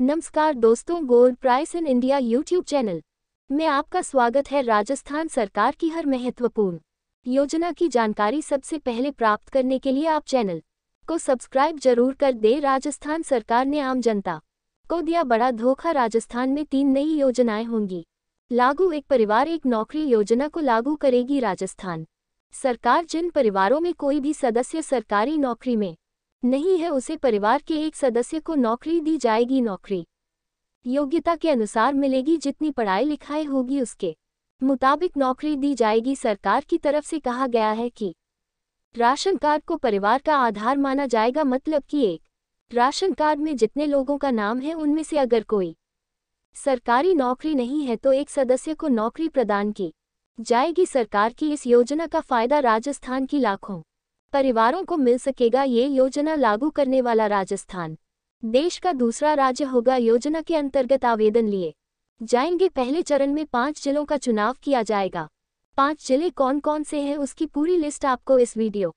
नमस्कार दोस्तों gold price in India YouTube channel में आपका स्वागत है राजस्थान सरकार की हर महत्वपूर्ण योजना की जानकारी सबसे पहले प्राप्त करने के लिए आप चैनल को सब्सक्राइब जरूर कर दे राजस्थान सरकार ने आम जनता को दिया बड़ा धोखा राजस्थान में तीन नई योजनाएं होंगी लागू एक परिवार एक नौकरी योजना को लागू करेगी राजस्थान सरकार जिन परिवारों में कोई भी सदस्य सरकारी नौकरी में नहीं है उसे परिवार के एक सदस्य को नौकरी दी जाएगी नौकरी योग्यता के अनुसार मिलेगी जितनी पढ़ाई लिखाई होगी उसके मुताबिक नौकरी दी जाएगी सरकार की तरफ से कहा गया है कि राशन कार्ड को परिवार का आधार माना जाएगा मतलब कि एक राशन कार्ड में जितने लोगों का नाम है उनमें से अगर कोई सरकारी नौकरी नहीं है तो एक सदस्य को नौकरी प्रदान की जाएगी सरकार की इस योजना का फायदा राजस्थान की लाखों परिवारों को मिल सकेगा ये योजना लागू करने वाला राजस्थान देश का दूसरा राज्य होगा योजना के अंतर्गत आवेदन लिए जाएंगे पहले चरण में पाँच जिलों का चुनाव किया जाएगा पाँच जिले कौन कौन से हैं उसकी पूरी लिस्ट आपको इस वीडियो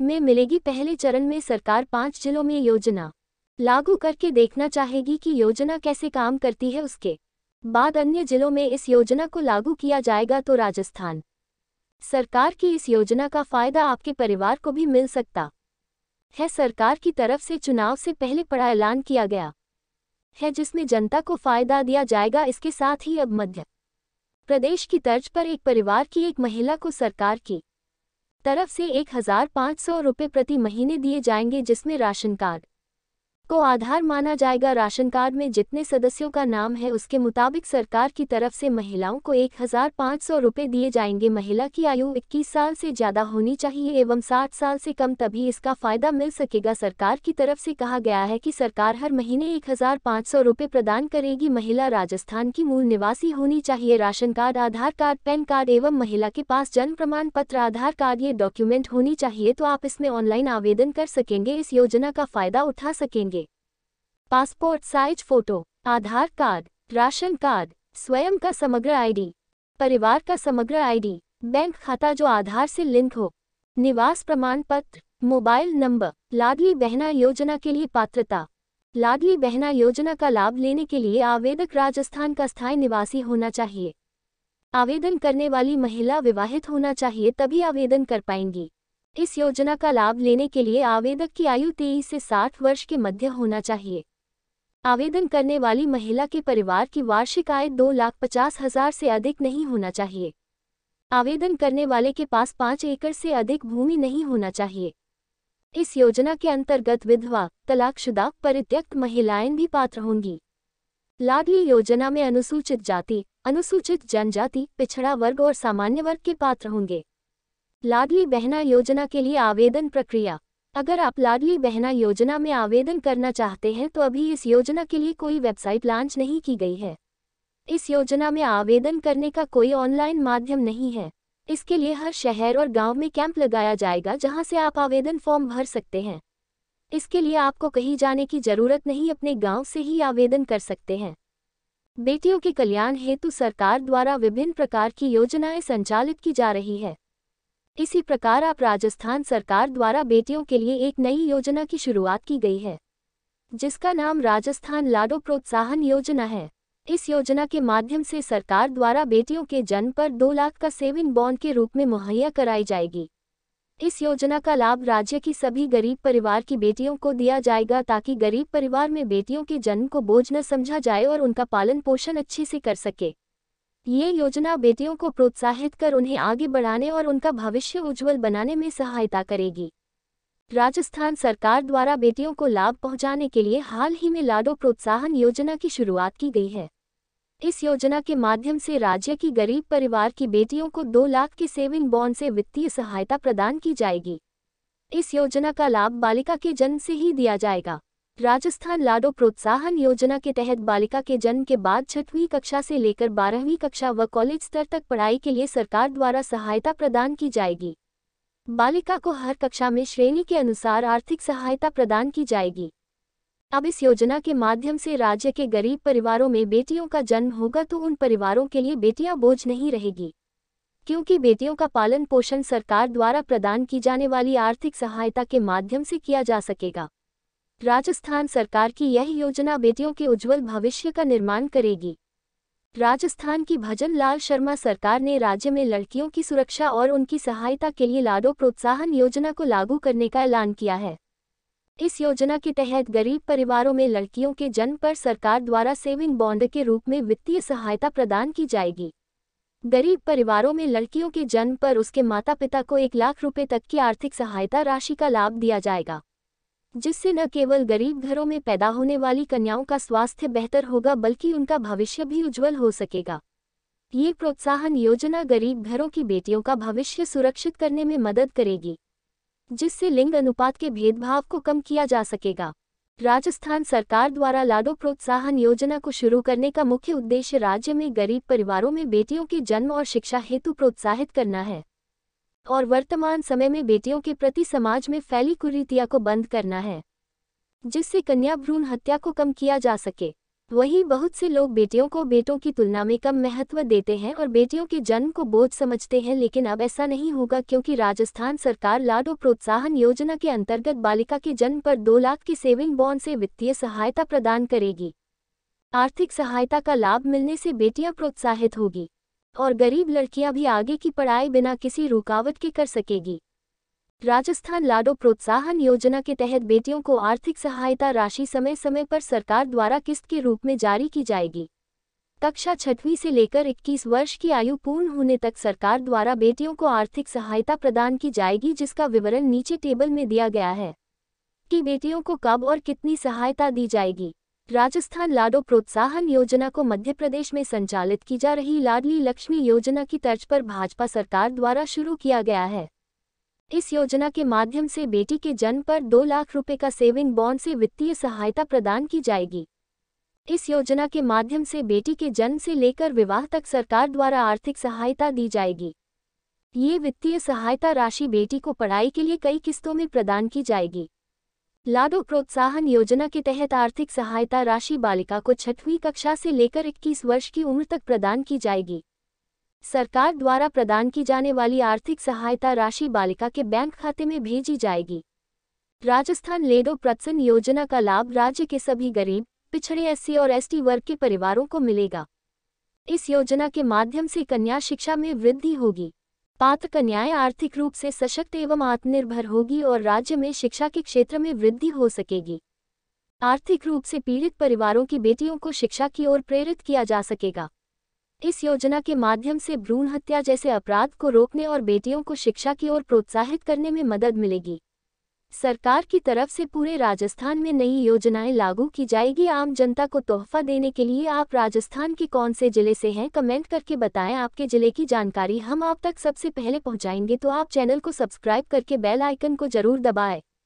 में मिलेगी पहले चरण में सरकार पाँच जिलों में योजना लागू करके देखना चाहेगी कि योजना कैसे काम करती है उसके बाद अन्य जिलों में इस योजना को लागू किया जाएगा तो राजस्थान सरकार की इस योजना का फायदा आपके परिवार को भी मिल सकता है सरकार की तरफ से चुनाव से पहले बड़ा ऐलान किया गया है जिसमें जनता को फायदा दिया जाएगा इसके साथ ही अब मध्य प्रदेश की तर्ज पर एक परिवार की एक महिला को सरकार की तरफ से एक हजार पाँच सौ रुपये प्रति महीने दिए जाएंगे जिसमें राशन कार्ड को आधार माना जाएगा राशन कार्ड में जितने सदस्यों का नाम है उसके मुताबिक सरकार की तरफ से महिलाओं को एक हजार पाँच सौ रुपये दिए जाएंगे महिला की आयु 21 साल से ज़्यादा होनी चाहिए एवं 60 साल से कम तभी इसका फायदा मिल सकेगा सरकार की तरफ से कहा गया है कि सरकार हर महीने एक हजार पाँच सौ रुपये प्रदान करेगी महिला राजस्थान की मूल निवासी होनी चाहिए ration card Aadhaar card PAN card एवं महिला के पास जन्म प्रमाण पत्र आधार कार्ड ये डॉक्यूमेंट होनी चाहिए तो आप इसमें ऑनलाइन आवेदन कर सकेंगे इस योजना का फायदा उठा सकेंगे passport size photo Aadhaar card ration card स्वयं का समग्र आईडी परिवार का समग्र आईडी बैंक खाता जो आधार से लिंक हो निवास प्रमाण पत्र मोबाइल नंबर लाडली बहना योजना के लिए पात्रता लाडली बहना योजना का लाभ लेने के लिए आवेदक राजस्थान का स्थायी निवासी होना चाहिए आवेदन करने वाली महिला विवाहित होना चाहिए तभी आवेदन कर पाएंगी इस योजना का लाभ लेने के लिए आवेदक की आयु तेईस से साठ वर्ष के मध्य होना चाहिए आवेदन करने वाली महिला के परिवार की वार्षिक आय दो लाख पचास हजार से अधिक नहीं होना चाहिए आवेदन करने वाले के पास पाँच एकड़ से अधिक भूमि नहीं होना चाहिए इस योजना के अंतर्गत विधवा तलाकशुदा परित्यक्त महिलाएं भी पात्र होंगी लाडली योजना में अनुसूचित जाति अनुसूचित जनजाति पिछड़ा वर्ग और सामान्य वर्ग के पात्र होंगे लाडली बहना योजना के लिए आवेदन प्रक्रिया अगर आप लाडली बहना योजना में आवेदन करना चाहते हैं तो अभी इस योजना के लिए कोई वेबसाइट लॉन्च नहीं की गई है इस योजना में आवेदन करने का कोई ऑनलाइन माध्यम नहीं है इसके लिए हर शहर और गांव में कैंप लगाया जाएगा जहां से आप आवेदन फॉर्म भर सकते हैं इसके लिए आपको कहीं जाने की जरूरत नहीं अपने गांव से ही आवेदन कर सकते हैं बेटियों के कल्याण हेतु सरकार द्वारा विभिन्न प्रकार की योजनाएं संचालित की जा रही है इसी प्रकार आप राजस्थान सरकार द्वारा बेटियों के लिए एक नई योजना की शुरुआत की गई है जिसका नाम राजस्थान लाडो प्रोत्साहन योजना है इस योजना के माध्यम से सरकार द्वारा बेटियों के जन्म पर दो लाख का सेविंग बॉन्ड के रूप में मुहैया कराई जाएगी इस योजना का लाभ राज्य की सभी गरीब परिवार की बेटियों को दिया जाएगा ताकि गरीब परिवार में बेटियों के जन्म को बोझ न समझा जाए और उनका पालन पोषण अच्छे से कर सके ये योजना बेटियों को प्रोत्साहित कर उन्हें आगे बढ़ाने और उनका भविष्य उज्जवल बनाने में सहायता करेगी राजस्थान सरकार द्वारा बेटियों को लाभ पहुंचाने के लिए हाल ही में लाडो प्रोत्साहन योजना की शुरुआत की गई है इस योजना के माध्यम से राज्य की गरीब परिवार की बेटियों को दो लाख के सेविंग बॉन्ड से वित्तीय सहायता प्रदान की जाएगी इस योजना का लाभ बालिका के जन्म से ही दिया जाएगा राजस्थान लाडो प्रोत्साहन योजना के तहत बालिका के जन्म के बाद छठवीं कक्षा से लेकर बारहवीं कक्षा व कॉलेज स्तर तक पढ़ाई के लिए सरकार द्वारा सहायता प्रदान की जाएगी बालिका को हर कक्षा में श्रेणी के अनुसार आर्थिक सहायता प्रदान की जाएगी अब इस योजना के माध्यम से राज्य के गरीब परिवारों में बेटियों का जन्म होगा तो उन परिवारों के लिए बेटियां बोझ नहीं रहेगी क्योंकि बेटियों का पालन पोषण सरकार द्वारा प्रदान की जाने वाली आर्थिक सहायता के माध्यम से किया जा सकेगा राजस्थान सरकार की यह योजना बेटियों के उज्जवल भविष्य का निर्माण करेगी राजस्थान की भजन लाल शर्मा सरकार ने राज्य में लड़कियों की सुरक्षा और उनकी सहायता के लिए लाडो प्रोत्साहन योजना को लागू करने का ऐलान किया है इस योजना के तहत गरीब परिवारों में लड़कियों के जन्म पर सरकार द्वारा सेविंग बॉन्ड के रूप में वित्तीय सहायता प्रदान की जाएगी गरीब परिवारों में लड़कियों के जन्म पर उसके माता पिता को एक लाख रुपये तक की आर्थिक सहायता राशि का लाभ दिया जाएगा जिससे न केवल गरीब घरों में पैदा होने वाली कन्याओं का स्वास्थ्य बेहतर होगा बल्कि उनका भविष्य भी उज्जवल हो सकेगा ये प्रोत्साहन योजना गरीब घरों की बेटियों का भविष्य सुरक्षित करने में मदद करेगी जिससे लिंग अनुपात के भेदभाव को कम किया जा सकेगा राजस्थान सरकार द्वारा लाडो प्रोत्साहन योजना को शुरू करने का मुख्य उद्देश्य राज्य में गरीब परिवारों में बेटियों के जन्म और शिक्षा हेतु प्रोत्साहित करना है और वर्तमान समय में बेटियों के प्रति समाज में फैली कुरीतिया को बंद करना है जिससे कन्या भ्रूण हत्या को कम किया जा सके वहीं बहुत से लोग बेटियों को बेटों की तुलना में कम महत्व देते हैं और बेटियों के जन्म को बोझ समझते हैं लेकिन अब ऐसा नहीं होगा क्योंकि राजस्थान सरकार लाडो प्रोत्साहन योजना के अंतर्गत बालिका के जन्म पर दो लाख की सेविंग बॉन्ड से वित्तीय सहायता प्रदान करेगी आर्थिक सहायता का लाभ मिलने से बेटियां प्रोत्साहित होगी और गरीब लड़कियां भी आगे की पढ़ाई बिना किसी रुकावट के कर सकेगी राजस्थान लाडो प्रोत्साहन योजना के तहत बेटियों को आर्थिक सहायता राशि समय समय पर सरकार द्वारा किस्त के रूप में जारी की जाएगी कक्षा छठवीं से लेकर 21 वर्ष की आयु पूर्ण होने तक सरकार द्वारा बेटियों को आर्थिक सहायता प्रदान की जाएगी जिसका विवरण नीचे टेबल में दिया गया है कि बेटियों को कब और कितनी सहायता दी जाएगी राजस्थान लाडो प्रोत्साहन योजना को मध्य प्रदेश में संचालित की जा रही लाडली लक्ष्मी योजना की तर्ज पर भाजपा सरकार द्वारा शुरू किया गया है इस योजना के माध्यम से बेटी के जन्म पर दो लाख रुपए का सेविंग बॉन्ड से वित्तीय सहायता प्रदान की जाएगी इस योजना के माध्यम से बेटी के जन्म से लेकर विवाह तक सरकार द्वारा आर्थिक सहायता दी जाएगी ये वित्तीय सहायता राशि बेटी को पढ़ाई के लिए कई किस्तों में प्रदान की जाएगी लाडो प्रोत्साहन योजना के तहत आर्थिक सहायता राशि बालिका को छठवीं कक्षा से लेकर 21 वर्ष की उम्र तक प्रदान की जाएगी सरकार द्वारा प्रदान की जाने वाली आर्थिक सहायता राशि बालिका के बैंक खाते में भेजी जाएगी राजस्थान लेडो प्रत्सन योजना का लाभ राज्य के सभी गरीब पिछड़े एससी और एसटी वर्ग के परिवारों को मिलेगा इस योजना के माध्यम से कन्या शिक्षा में वृद्धि होगी पात्र कन्याएं आर्थिक रूप से सशक्त एवं आत्मनिर्भर होगी और राज्य में शिक्षा के क्षेत्र में वृद्धि हो सकेगी आर्थिक रूप से पीड़ित परिवारों की बेटियों को शिक्षा की ओर प्रेरित किया जा सकेगा इस योजना के माध्यम से भ्रूण हत्या जैसे अपराध को रोकने और बेटियों को शिक्षा की ओर प्रोत्साहित करने में मदद मिलेगी सरकार की तरफ से पूरे राजस्थान में नई योजनाएं लागू की जाएगी आम जनता को तोहफा देने के लिए आप राजस्थान के कौन से जिले से हैं कमेंट करके बताएं आपके जिले की जानकारी हम आप तक सबसे पहले पहुंचाएंगे तो आप चैनल को सब्सक्राइब करके बेल आइकन को जरूर दबाएं